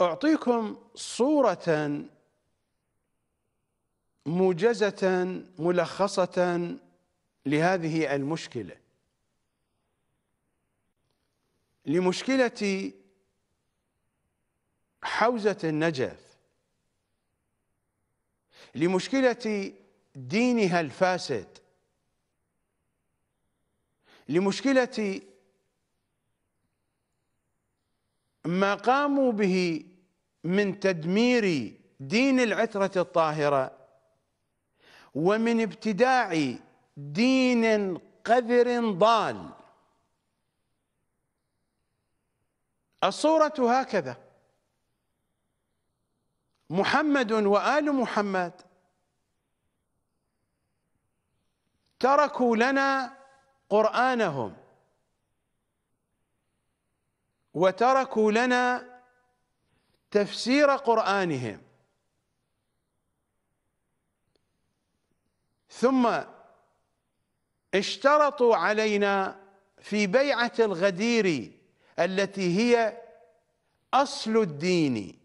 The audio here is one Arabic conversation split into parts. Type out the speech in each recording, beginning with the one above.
أعطيكم صورة موجزة ملخصة لهذه المشكلة لمشكلة حوزة النجف لمشكلة دينها الفاسد لمشكلة ما قاموا به من تدمير دين العترة الطاهرة ومن ابتداع دين قذر ضال الصورة هكذا محمد وآل محمد تركوا لنا قرآنهم وتركوا لنا تفسير قرآنهم ثم اشترطوا علينا في بيعة الغدير التي هي أصل الدين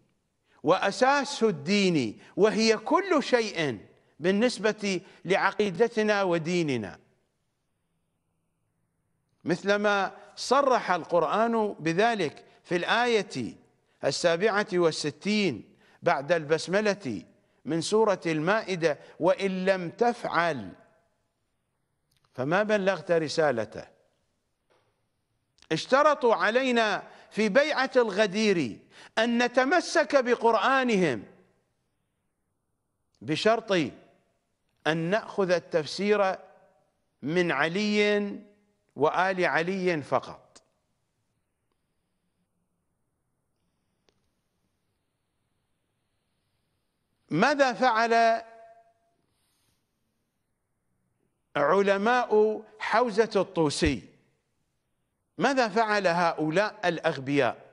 وأساس الدين وهي كل شيء بالنسبة لعقيدتنا وديننا مثلما صرح القرآن بذلك في الآية السابعة والستين بعد البسملة من سورة المائدة وإن لم تفعل فما بلغت رسالته اشترطوا علينا في بيعة الغدير أن نتمسك بقرآنهم بشرط أن نأخذ التفسير من علي وآل علي فقط ماذا فعل علماء حوزة الطوسي ماذا فعل هؤلاء الأغبياء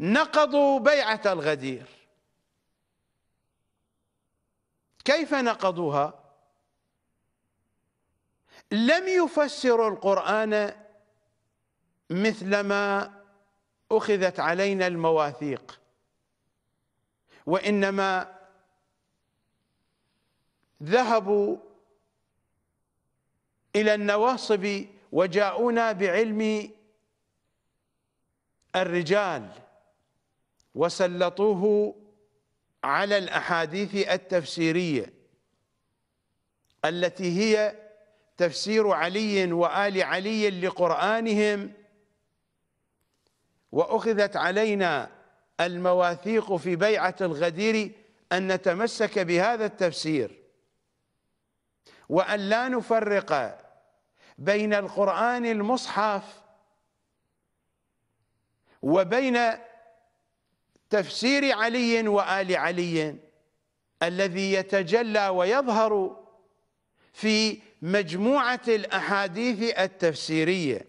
نقضوا بيعة الغدير كيف نقضوها لم يفسروا القرآن مثلما أخذت علينا المواثيق وإنما ذهبوا إلى النواصب وجاءونا بعلم الرجال وسلطوه على الأحاديث التفسيرية التي هي تفسير علي وآل علي لقرآنهم وأخذت علينا المواثيق في بيعة الغدير أن نتمسك بهذا التفسير وأن لا نفرق بين القرآن المصحف وبين تفسير علي وآل علي الذي يتجلى ويظهر في مجموعة الأحاديث التفسيرية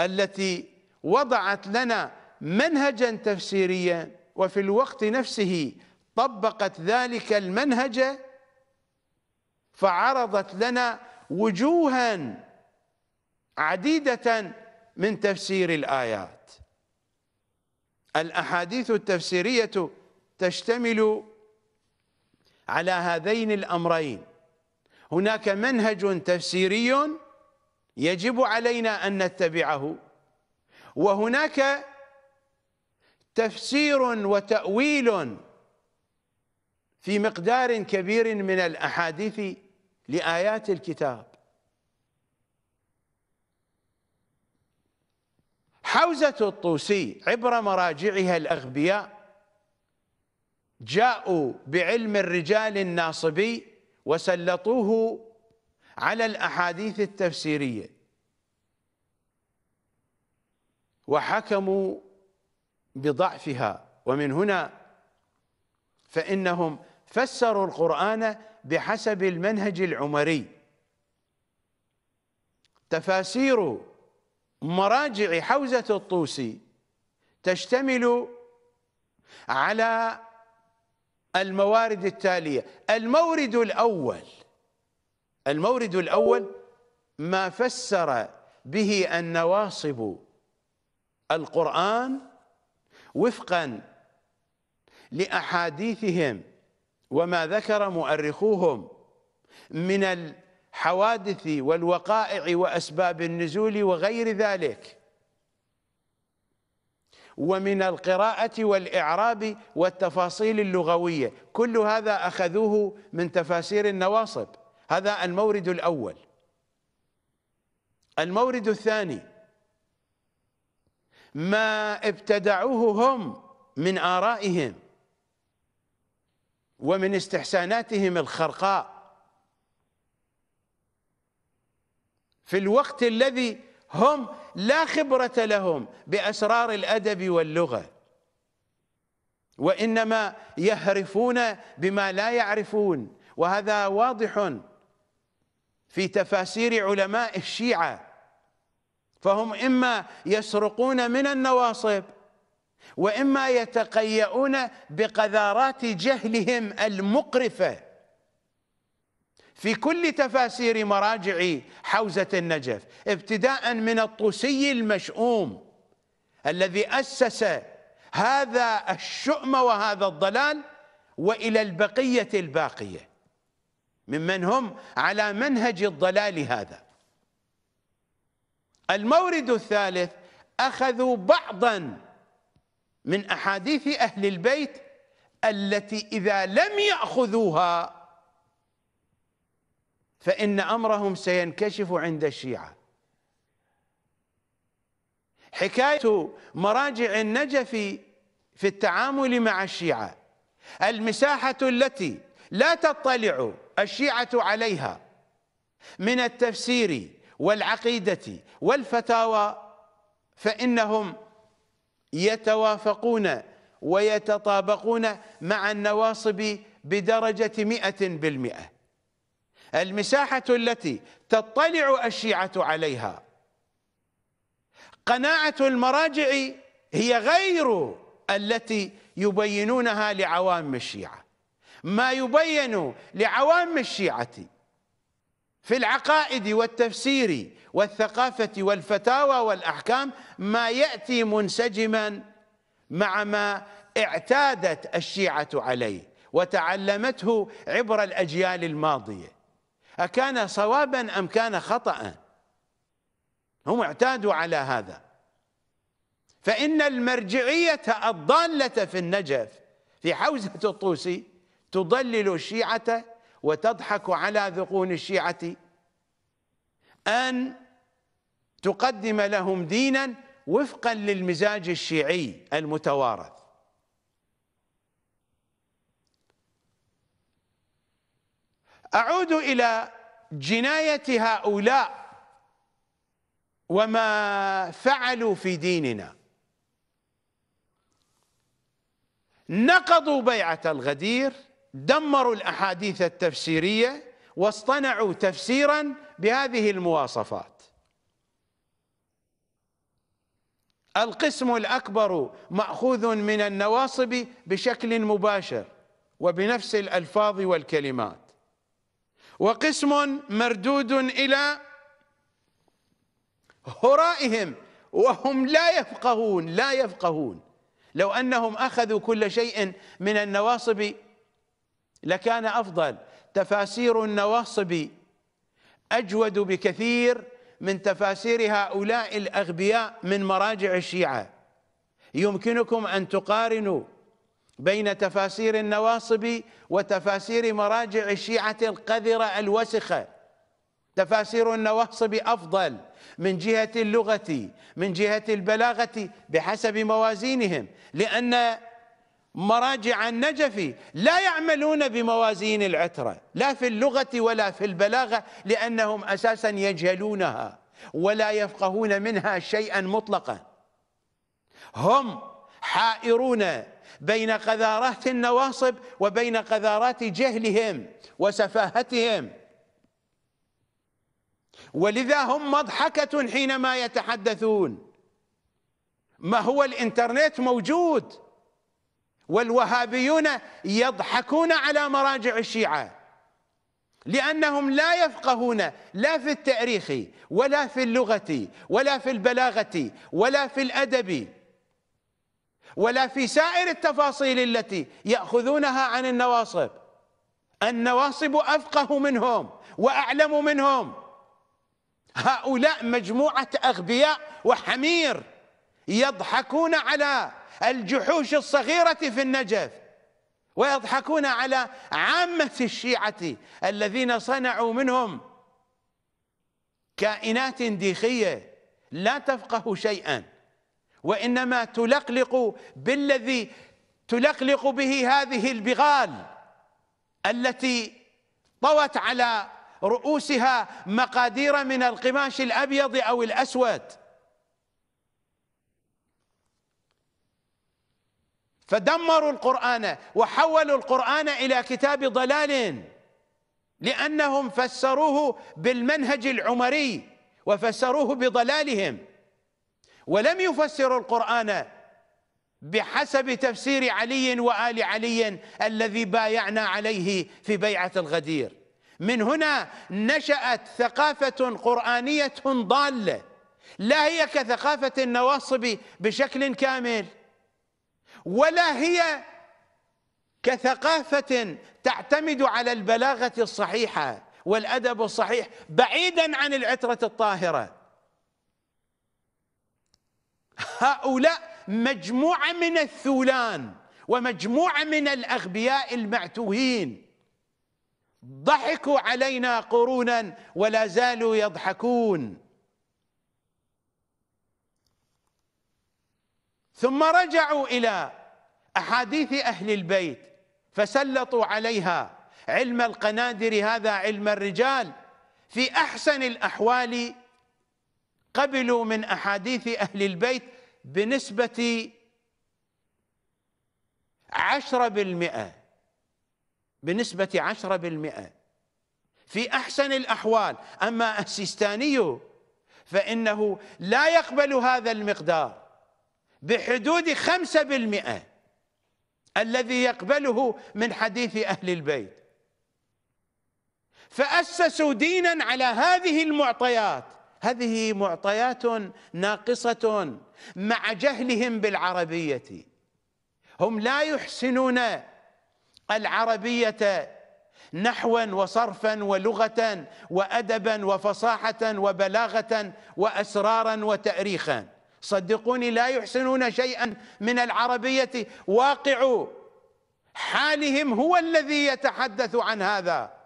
التي وضعت لنا منهجا تفسيريا وفي الوقت نفسه طبقت ذلك المنهج فعرضت لنا وجوها عديدة من تفسير الآيات الأحاديث التفسيرية تشتمل على هذين الأمرين هناك منهج تفسيري يجب علينا أن نتبعه وهناك تفسير وتأويل في مقدار كبير من الأحاديث لآيات الكتاب حوزة الطوسي عبر مراجعها الأغبياء جاءوا بعلم الرجال الناصبي وسلطوه على الأحاديث التفسيرية وحكموا بضعفها ومن هنا فإنهم فسروا القرآن بحسب المنهج العمري تفاسير مراجع حوزة الطوسي تشتمل على الموارد التالية المورد الأول المورد الأول ما فسر به النواصب القرآن وفقا لأحاديثهم وما ذكر مؤرخوهم من الحوادث والوقائع وأسباب النزول وغير ذلك ومن القراءة والإعراب والتفاصيل اللغوية كل هذا أخذوه من تفاسير النواصب هذا المورد الأول المورد الثاني ما ابتدعوه هم من آرائهم ومن استحساناتهم الخرقاء في الوقت الذي هم لا خبرة لهم بأسرار الأدب واللغة وإنما يهرفون بما لا يعرفون وهذا واضح في تفاسير علماء الشيعة فهم إما يسرقون من النواصب وإما يتقيؤون بقذارات جهلهم المقرفة في كل تفاسير مراجع حوزة النجف ابتداء من الطوسي المشؤوم الذي أسس هذا الشؤم وهذا الضلال وإلى البقية الباقية ممن هم على منهج الضلال هذا المورد الثالث أخذوا بعضا من أحاديث أهل البيت التي إذا لم يأخذوها فإن أمرهم سينكشف عند الشيعة حكاية مراجع النجف في التعامل مع الشيعة المساحة التي لا تطلع الشيعة عليها من التفسير والعقيدة والفتاوى فإنهم يتوافقون ويتطابقون مع النواصب بدرجة مئة بالمئة المساحة التي تطلع الشيعة عليها قناعة المراجع هي غير التي يبينونها لعوام الشيعة ما يبين لعوام الشيعة في العقائد والتفسير والثقافة والفتاوى والأحكام ما يأتي منسجما مع ما اعتادت الشيعة عليه وتعلمته عبر الأجيال الماضية أكان صوابا أم كان خطأ هم اعتادوا على هذا فإن المرجعية الضالة في النجف في حوزة الطوسي تضلل الشيعة وتضحك على ذقون الشيعة أن تقدم لهم دينا وفقا للمزاج الشيعي المتوارث أعود إلى جناية هؤلاء وما فعلوا في ديننا نقضوا بيعة الغدير دمروا الأحاديث التفسيرية واصطنعوا تفسيرا بهذه المواصفات القسم الأكبر مأخوذ من النواصب بشكل مباشر وبنفس الألفاظ والكلمات وقسم مردود إلى هرائهم وهم لا يفقهون لا يفقهون لو أنهم أخذوا كل شيء من النواصب لكان أفضل تفاسير النواصب أجود بكثير من تفاسير هؤلاء الأغبياء من مراجع الشيعة يمكنكم أن تقارنوا بين تفاسير النواصب وتفاسير مراجع الشيعة القذرة الوسخة تفاسير النواصب أفضل من جهة اللغة من جهة البلاغة بحسب موازينهم لأن مراجع النجف لا يعملون بموازين العترة لا في اللغة ولا في البلاغة لأنهم أساسا يجهلونها ولا يفقهون منها شيئا مطلقا هم حائرون بين قذارات النواصب وبين قذارات جهلهم وسفاهتهم ولذا هم مضحكة حينما يتحدثون ما هو الانترنت موجود والوهابيون يضحكون على مراجع الشيعه لأنهم لا يفقهون لا في التاريخ ولا في اللغة ولا في البلاغة ولا في الأدب ولا في سائر التفاصيل التي يأخذونها عن النواصب النواصب أفقه منهم وأعلم منهم هؤلاء مجموعة أغبياء وحمير يضحكون على الجحوش الصغيرة في النجف ويضحكون على عامة الشيعة الذين صنعوا منهم كائنات ديخية لا تفقه شيئا وإنما تلقلق بالذي تلقلق به هذه البغال التي طوت على رؤوسها مقادير من القماش الأبيض أو الأسود فدمروا القرآن وحولوا القرآن إلى كتاب ضلال لأنهم فسروه بالمنهج العمري وفسروه بضلالهم ولم يفسروا القرآن بحسب تفسير علي وآل علي الذي بايعنا عليه في بيعة الغدير من هنا نشأت ثقافة قرآنية ضالة لا هي كثقافة النواصب بشكل كامل ولا هي كثقافة تعتمد على البلاغة الصحيحة والأدب الصحيح بعيدا عن العترة الطاهرة هؤلاء مجموعة من الثولان ومجموعة من الأغبياء المعتوهين ضحكوا علينا قرونا ولا زالوا يضحكون ثم رجعوا إلى أحاديث أهل البيت فسلطوا عليها علم القنادر هذا علم الرجال في أحسن الأحوال قبلوا من احاديث اهل البيت بنسبه عشرة بالمئة بنسبة عشرة بالمئة في أحسن الأحوال أما السيستاني فإنه لا يقبل هذا المقدار بحدود خمسة بالمئة الذي يقبله من حديث أهل البيت فأسسوا دينا على هذه المعطيات هذه معطيات ناقصة مع جهلهم بالعربية هم لا يحسنون العربية نحوا وصرفا ولغة وأدبا وفصاحة وبلاغة وأسرارا وتأريخا صدقوني لا يحسنون شيئا من العربية واقع حالهم هو الذي يتحدث عن هذا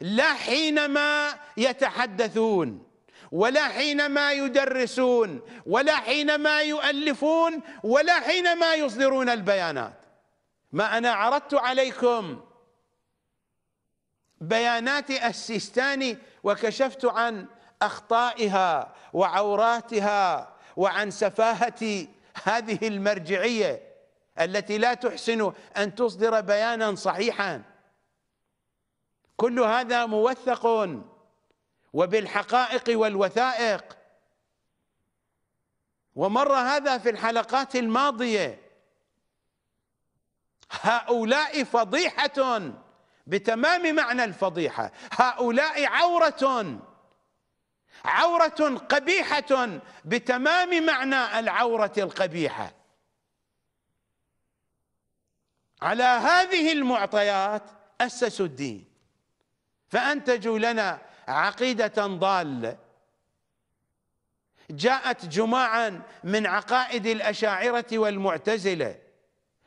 لا حينما يتحدثون ولا حينما يدرسون ولا حينما يؤلفون ولا حينما يصدرون البيانات ما أنا عرضت عليكم بيانات السيستاني وكشفت عن أخطائها وعوراتها وعن سفاهة هذه المرجعية التي لا تحسن أن تصدر بيانا صحيحا كل هذا موثق وبالحقائق والوثائق ومر هذا في الحلقات الماضيه هؤلاء فضيحه بتمام معنى الفضيحه هؤلاء عوره عوره قبيحه بتمام معنى العوره القبيحه على هذه المعطيات اسسوا الدين فأنتجوا لنا عقيدة ضالة جاءت جماعا من عقائد الأشاعرة والمعتزلة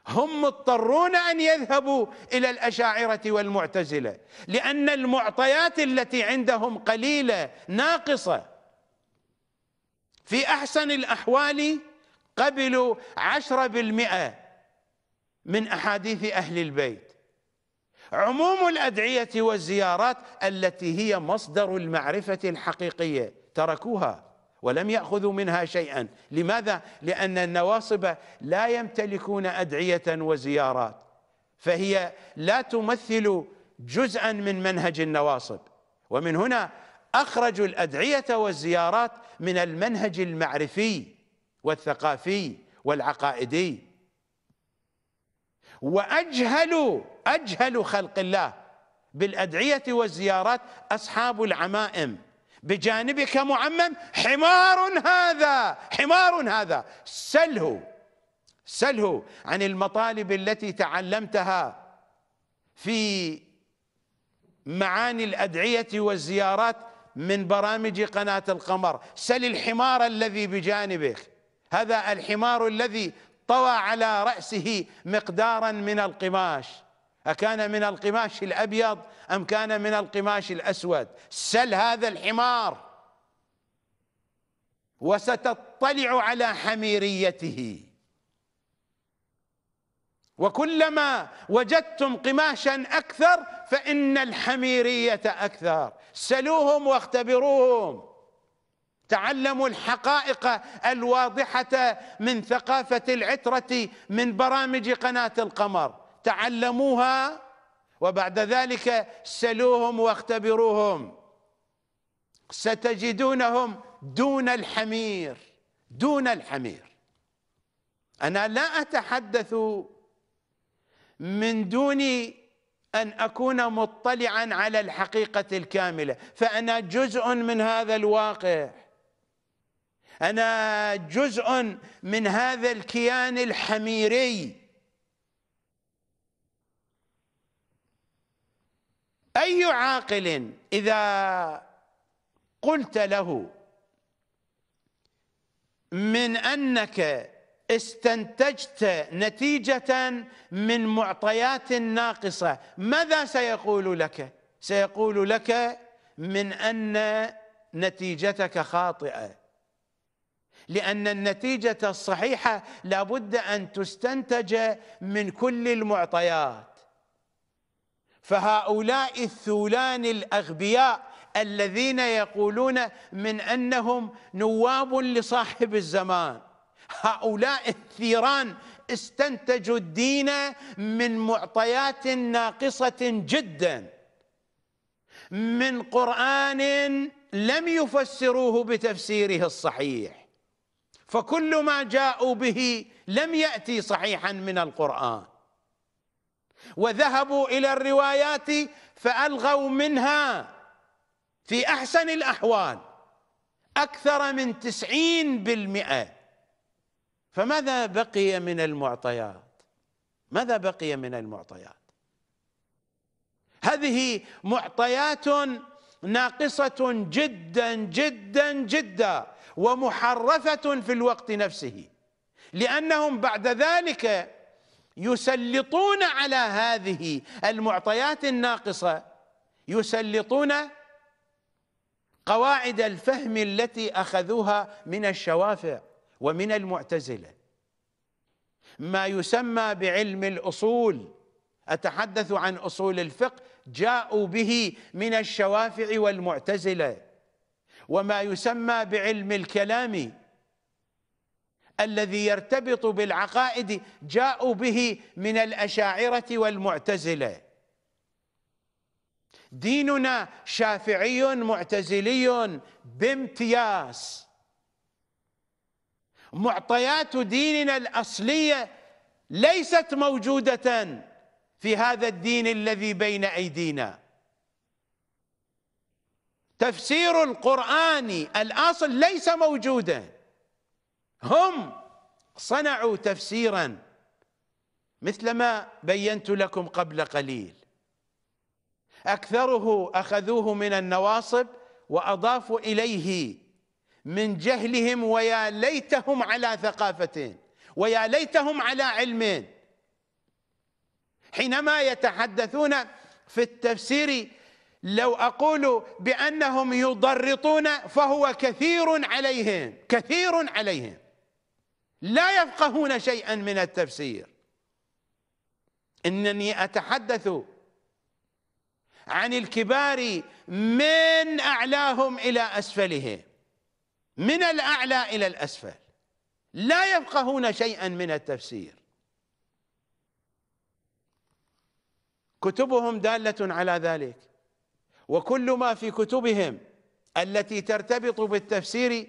هم مضطرون أن يذهبوا إلى الأشاعرة والمعتزلة لأن المعطيات التي عندهم قليلة ناقصة في أحسن الأحوال قبلوا عشرة بالمئة من أحاديث أهل البيت عموم الأدعية والزيارات التي هي مصدر المعرفة الحقيقية تركوها ولم يأخذوا منها شيئا لماذا؟ لأن النواصب لا يمتلكون أدعية وزيارات فهي لا تمثل جزءا من منهج النواصب ومن هنا أخرجوا الأدعية والزيارات من المنهج المعرفي والثقافي والعقائدي واجهل اجهل خلق الله بالادعيه والزيارات اصحاب العمائم بجانبك معمم حمار هذا حمار هذا سله سله عن المطالب التي تعلمتها في معاني الادعيه والزيارات من برامج قناه القمر سل الحمار الذي بجانبك هذا الحمار الذي طوى على رأسه مقدارا من القماش أكان من القماش الأبيض أم كان من القماش الأسود سل هذا الحمار وستطلع على حميريته وكلما وجدتم قماشا أكثر فإن الحميرية أكثر سلوهم واختبروهم تعلموا الحقائق الواضحة من ثقافة العترة من برامج قناة القمر تعلموها وبعد ذلك سلوهم واختبروهم ستجدونهم دون الحمير دون الحمير أنا لا أتحدث من دون أن أكون مطلعا على الحقيقة الكاملة فأنا جزء من هذا الواقع انا جزء من هذا الكيان الحميري اي عاقل اذا قلت له من انك استنتجت نتيجه من معطيات ناقصه ماذا سيقول لك سيقول لك من ان نتيجتك خاطئه لأن النتيجة الصحيحة لابد أن تستنتج من كل المعطيات فهؤلاء الثولان الأغبياء الذين يقولون من أنهم نواب لصاحب الزمان هؤلاء الثيران استنتجوا الدين من معطيات ناقصة جدا من قرآن لم يفسروه بتفسيره الصحيح فكل ما جاءوا به لم ياتي صحيحا من القران وذهبوا الى الروايات فالغوا منها في احسن الاحوال اكثر من تسعين بالمئه فماذا بقي من المعطيات ماذا بقي من المعطيات هذه معطيات ناقصه جدا جدا جدا ومحرفة في الوقت نفسه لأنهم بعد ذلك يسلطون على هذه المعطيات الناقصة يسلطون قواعد الفهم التي أخذوها من الشوافع ومن المعتزلة ما يسمى بعلم الأصول أتحدث عن أصول الفقه جاءوا به من الشوافع والمعتزله وما يسمى بعلم الكلام الذي يرتبط بالعقائد جاءوا به من الأشاعرة والمعتزلة ديننا شافعي معتزلي بامتياز معطيات ديننا الأصلية ليست موجودة في هذا الدين الذي بين أيدينا تفسير قراني الأصل ليس موجودا هم صنعوا تفسيرا مثل ما بينت لكم قبل قليل أكثره أخذوه من النواصب وأضافوا إليه من جهلهم ويا ليتهم على ثقافة ويا ليتهم على علم حينما يتحدثون في التفسير لو أقول بأنهم يضرطون فهو كثير عليهم كثير عليهم لا يفقهون شيئا من التفسير إنني أتحدث عن الكبار من أعلاهم إلى أسفلهم من الأعلى إلى الأسفل لا يفقهون شيئا من التفسير كتبهم دالة على ذلك وكل ما في كتبهم التي ترتبط بالتفسير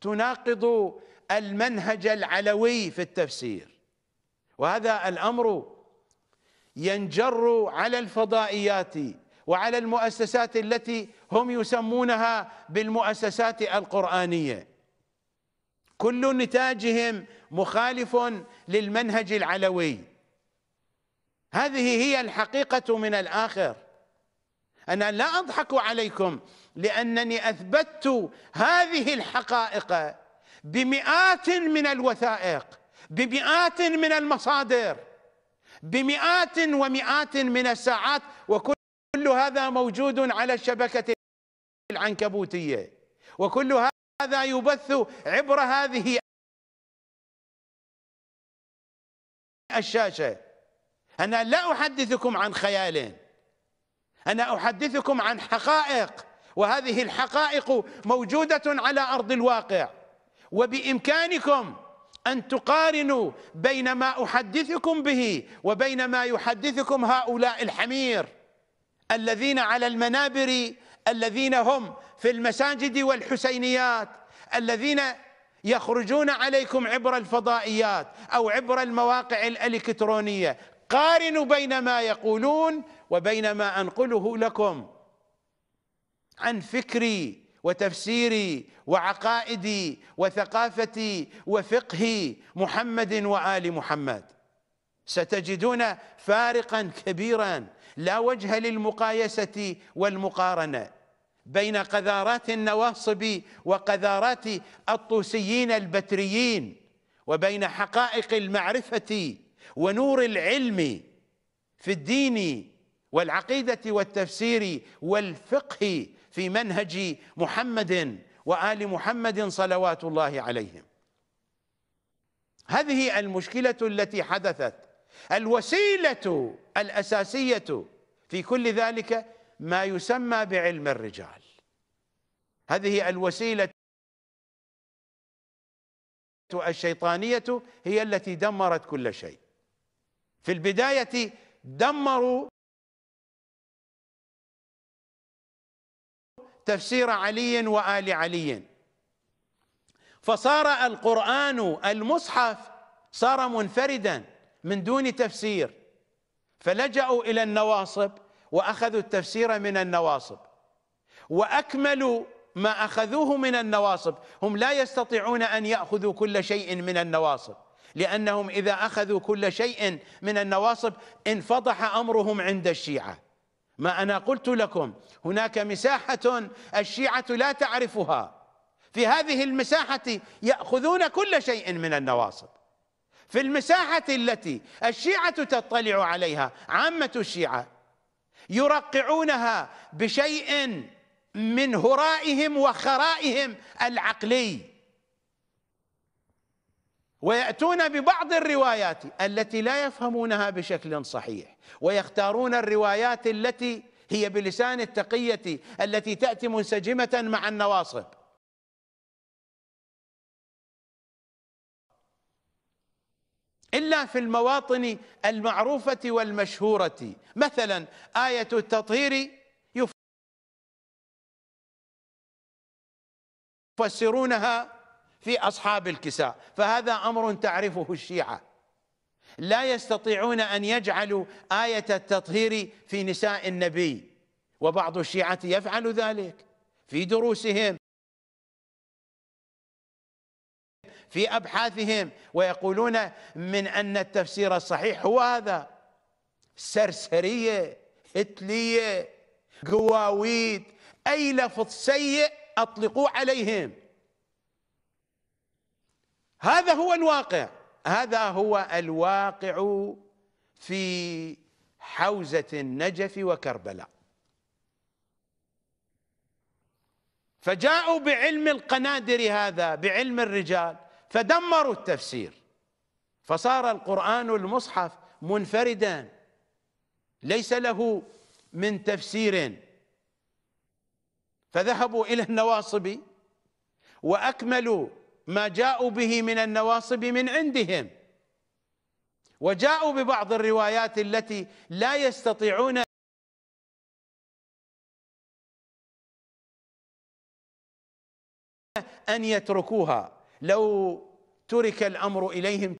تناقض المنهج العلوي في التفسير وهذا الأمر ينجر على الفضائيات وعلى المؤسسات التي هم يسمونها بالمؤسسات القرآنية كل نتاجهم مخالف للمنهج العلوي هذه هي الحقيقة من الآخر انا لا اضحك عليكم لانني اثبتت هذه الحقائق بمئات من الوثائق بمئات من المصادر بمئات ومئات من الساعات وكل هذا موجود على الشبكه العنكبوتيه وكل هذا يبث عبر هذه الشاشه انا لا احدثكم عن خيال أنا أحدثكم عن حقائق وهذه الحقائق موجودة على أرض الواقع وبإمكانكم أن تقارنوا بين ما أحدثكم به وبين ما يحدثكم هؤلاء الحمير الذين على المنابر الذين هم في المساجد والحسينيات الذين يخرجون عليكم عبر الفضائيات أو عبر المواقع الإلكترونية قارنوا بين ما يقولون وبين ما انقله لكم عن فكري وتفسيري وعقائدي وثقافتي وفقهي محمد وال محمد ستجدون فارقا كبيرا لا وجه للمقايسه والمقارنه بين قذارات النواصب وقذارات الطوسيين البتريين وبين حقائق المعرفه ونور العلم في الدين والعقيدة والتفسير والفقه في منهج محمد وآل محمد صلوات الله عليهم هذه المشكلة التي حدثت الوسيلة الأساسية في كل ذلك ما يسمى بعلم الرجال هذه الوسيلة الشيطانية هي التي دمرت كل شيء في البداية دمروا تفسير علي وآل علي فصار القرآن المصحف صار منفردا من دون تفسير فلجأوا إلى النواصب وأخذوا التفسير من النواصب وأكملوا ما أخذوه من النواصب هم لا يستطيعون أن يأخذوا كل شيء من النواصب لأنهم إذا أخذوا كل شيء من النواصب انفضح أمرهم عند الشيعة ما أنا قلت لكم هناك مساحة الشيعة لا تعرفها في هذه المساحة يأخذون كل شيء من النواصب في المساحة التي الشيعة تطلع عليها عامة الشيعة يرقعونها بشيء من هرائهم وخرائهم العقلي ويأتون ببعض الروايات التي لا يفهمونها بشكل صحيح ويختارون الروايات التي هي بلسان التقية التي تأتي منسجمة مع النواصب إلا في المواطن المعروفة والمشهورة مثلا آية التطهير يفسرونها في اصحاب الكساء فهذا امر تعرفه الشيعه لا يستطيعون ان يجعلوا ايه التطهير في نساء النبي وبعض الشيعه يفعل ذلك في دروسهم في ابحاثهم ويقولون من ان التفسير الصحيح هو هذا سرسريه هتليه قواويد اي لفظ سيء اطلقوه عليهم هذا هو الواقع هذا هو الواقع في حوزة النجف وكربلاء فجاءوا بعلم القنادر هذا بعلم الرجال فدمروا التفسير فصار القرآن المصحف منفردا ليس له من تفسير فذهبوا إلى النواصب وأكملوا ما جاءوا به من النواصب من عندهم وجاءوا ببعض الروايات التي لا يستطيعون أن يتركوها لو ترك الأمر إليهم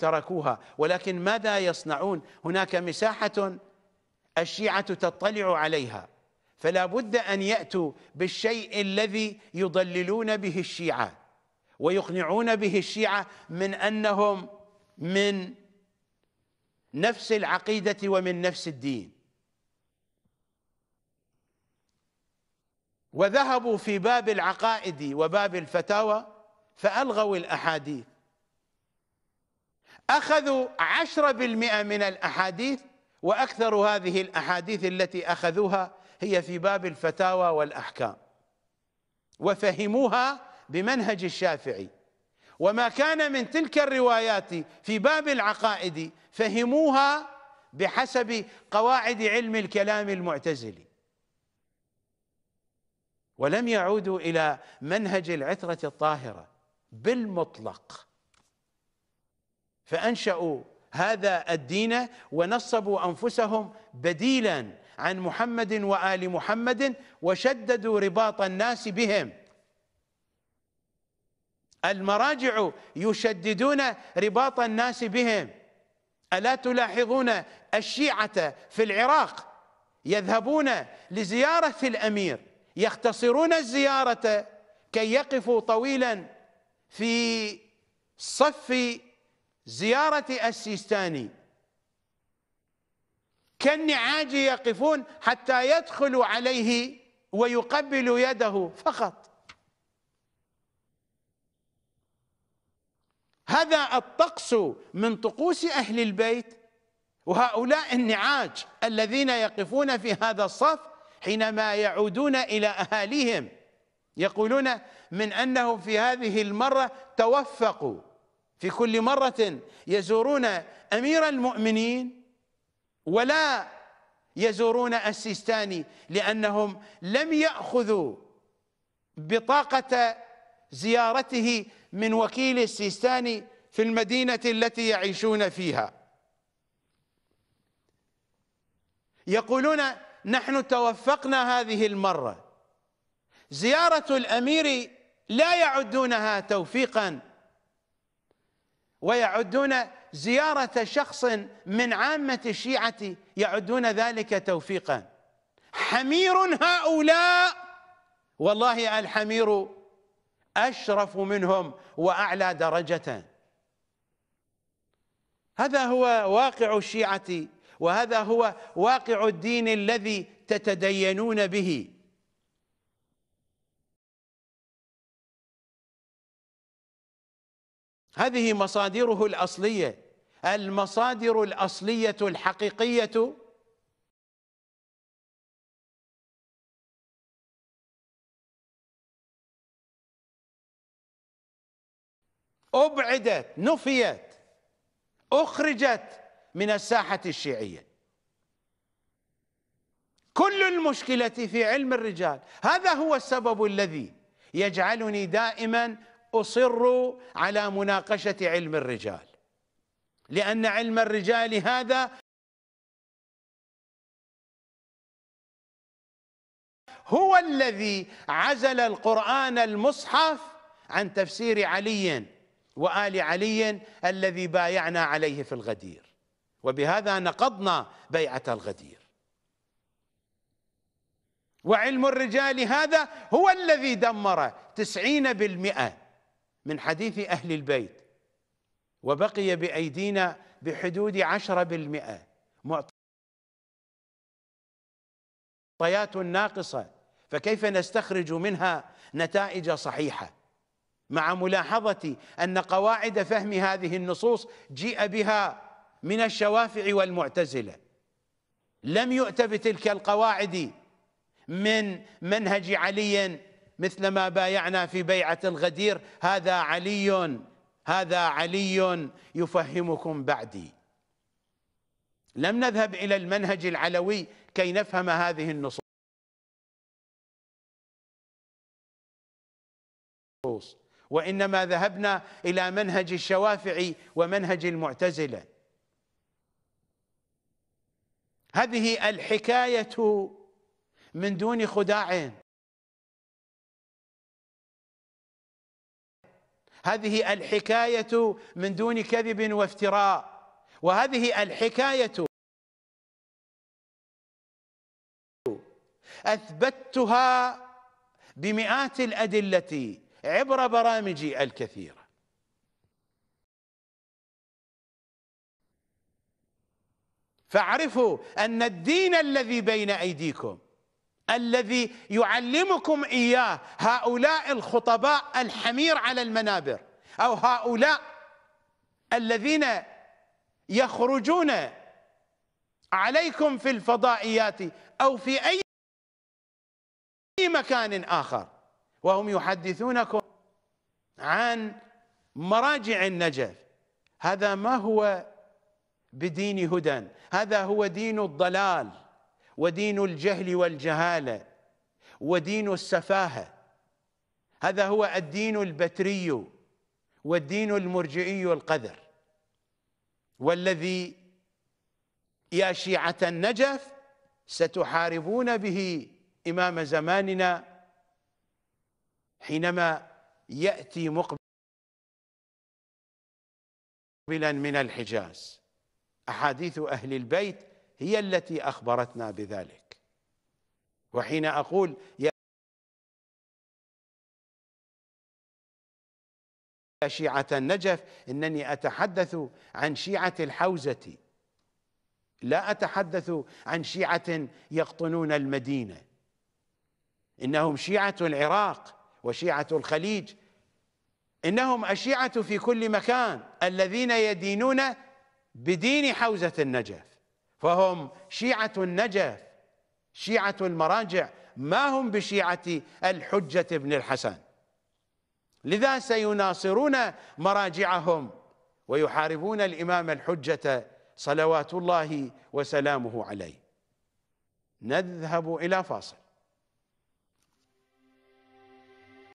تركوها ولكن ماذا يصنعون هناك مساحة الشيعة تطلع عليها فلا بد أن يأتوا بالشيء الذي يضللون به الشيعة ويقنعون به الشيعة من أنهم من نفس العقيدة ومن نفس الدين وذهبوا في باب العقائد وباب الفتاوى فألغوا الأحاديث أخذوا عشرة بالمئة من الأحاديث وأكثر هذه الأحاديث التي أخذوها هي في باب الفتاوى والأحكام وفهموها بمنهج الشافعي وما كان من تلك الروايات في باب العقائد فهموها بحسب قواعد علم الكلام المعتزلي ولم يعودوا إلى منهج العترة الطاهرة بالمطلق فأنشأوا هذا الدين ونصبوا أنفسهم بديلا عن محمد وآل محمد وشددوا رباط الناس بهم المراجع يشددون رباط الناس بهم ألا تلاحظون الشيعة في العراق يذهبون لزيارة الأمير يختصرون الزيارة كي يقفوا طويلا في صف زيارة السيستاني كالنعاج يقفون حتى يدخلوا عليه ويقبلوا يده فقط هذا الطقس من طقوس أهل البيت وهؤلاء النعاج الذين يقفون في هذا الصف حينما يعودون إلى أهاليهم يقولون من أنه في هذه المرة توفقوا في كل مرة يزورون أمير المؤمنين ولا يزورون السيستاني لأنهم لم يأخذوا بطاقة زيارته من وكيل السيستاني في المدينة التي يعيشون فيها يقولون نحن توفقنا هذه المرة زيارة الأمير لا يعدونها توفيقا ويعدون زيارة شخص من عامة الشيعة يعدون ذلك توفيقا حمير هؤلاء والله الحمير أشرف منهم وأعلى درجة هذا هو واقع الشيعة وهذا هو واقع الدين الذي تتدينون به هذه مصادره الاصليه المصادر الاصليه الحقيقيه ابعدت نفيت اخرجت من الساحه الشيعيه كل المشكله في علم الرجال هذا هو السبب الذي يجعلني دائما أصر على مناقشة علم الرجال لأن علم الرجال هذا هو الذي عزل القرآن المصحف عن تفسير علي وآل علي الذي بايعنا عليه في الغدير وبهذا نقضنا بيعة الغدير وعلم الرجال هذا هو الذي دمر تسعين بالمئة من حديث أهل البيت وبقي بأيدينا بحدود عشرة بالمئة معطيات ناقصة فكيف نستخرج منها نتائج صحيحة مع ملاحظة أن قواعد فهم هذه النصوص جيء بها من الشوافع والمعتزلة لم يؤت بتلك القواعد من منهج علي مثلما بايعنا في بيعة الغدير هذا علي هذا علي يفهمكم بعدي لم نذهب إلى المنهج العلوي كي نفهم هذه النصوص وإنما ذهبنا إلى منهج الشوافعي ومنهج المعتزلة هذه الحكاية من دون خداع هذه الحكاية من دون كذب وافتراء وهذه الحكاية أثبتها بمئات الأدلة عبر برامجي الكثيرة فاعرفوا أن الدين الذي بين أيديكم الذي يعلمكم إياه هؤلاء الخطباء الحمير على المنابر أو هؤلاء الذين يخرجون عليكم في الفضائيات أو في أي مكان آخر وهم يحدثونكم عن مراجع النجف هذا ما هو بدين هدى هذا هو دين الضلال ودين الجهل والجهاله ودين السفاهه هذا هو الدين البتري والدين المرجئي القذر والذي يا شيعه النجف ستحاربون به امام زماننا حينما ياتي مقبلا من الحجاز احاديث اهل البيت هي التي أخبرتنا بذلك وحين أقول يا شيعة النجف إنني أتحدث عن شيعة الحوزة لا أتحدث عن شيعة يقطنون المدينة إنهم شيعة العراق وشيعة الخليج إنهم الشيعة في كل مكان الذين يدينون بدين حوزة النجف فهم شيعة النجف شيعة المراجع ما هم بشيعة الحجة بن الحسن لذا سيناصرون مراجعهم ويحاربون الإمام الحجة صلوات الله وسلامه عليه نذهب إلى فاصل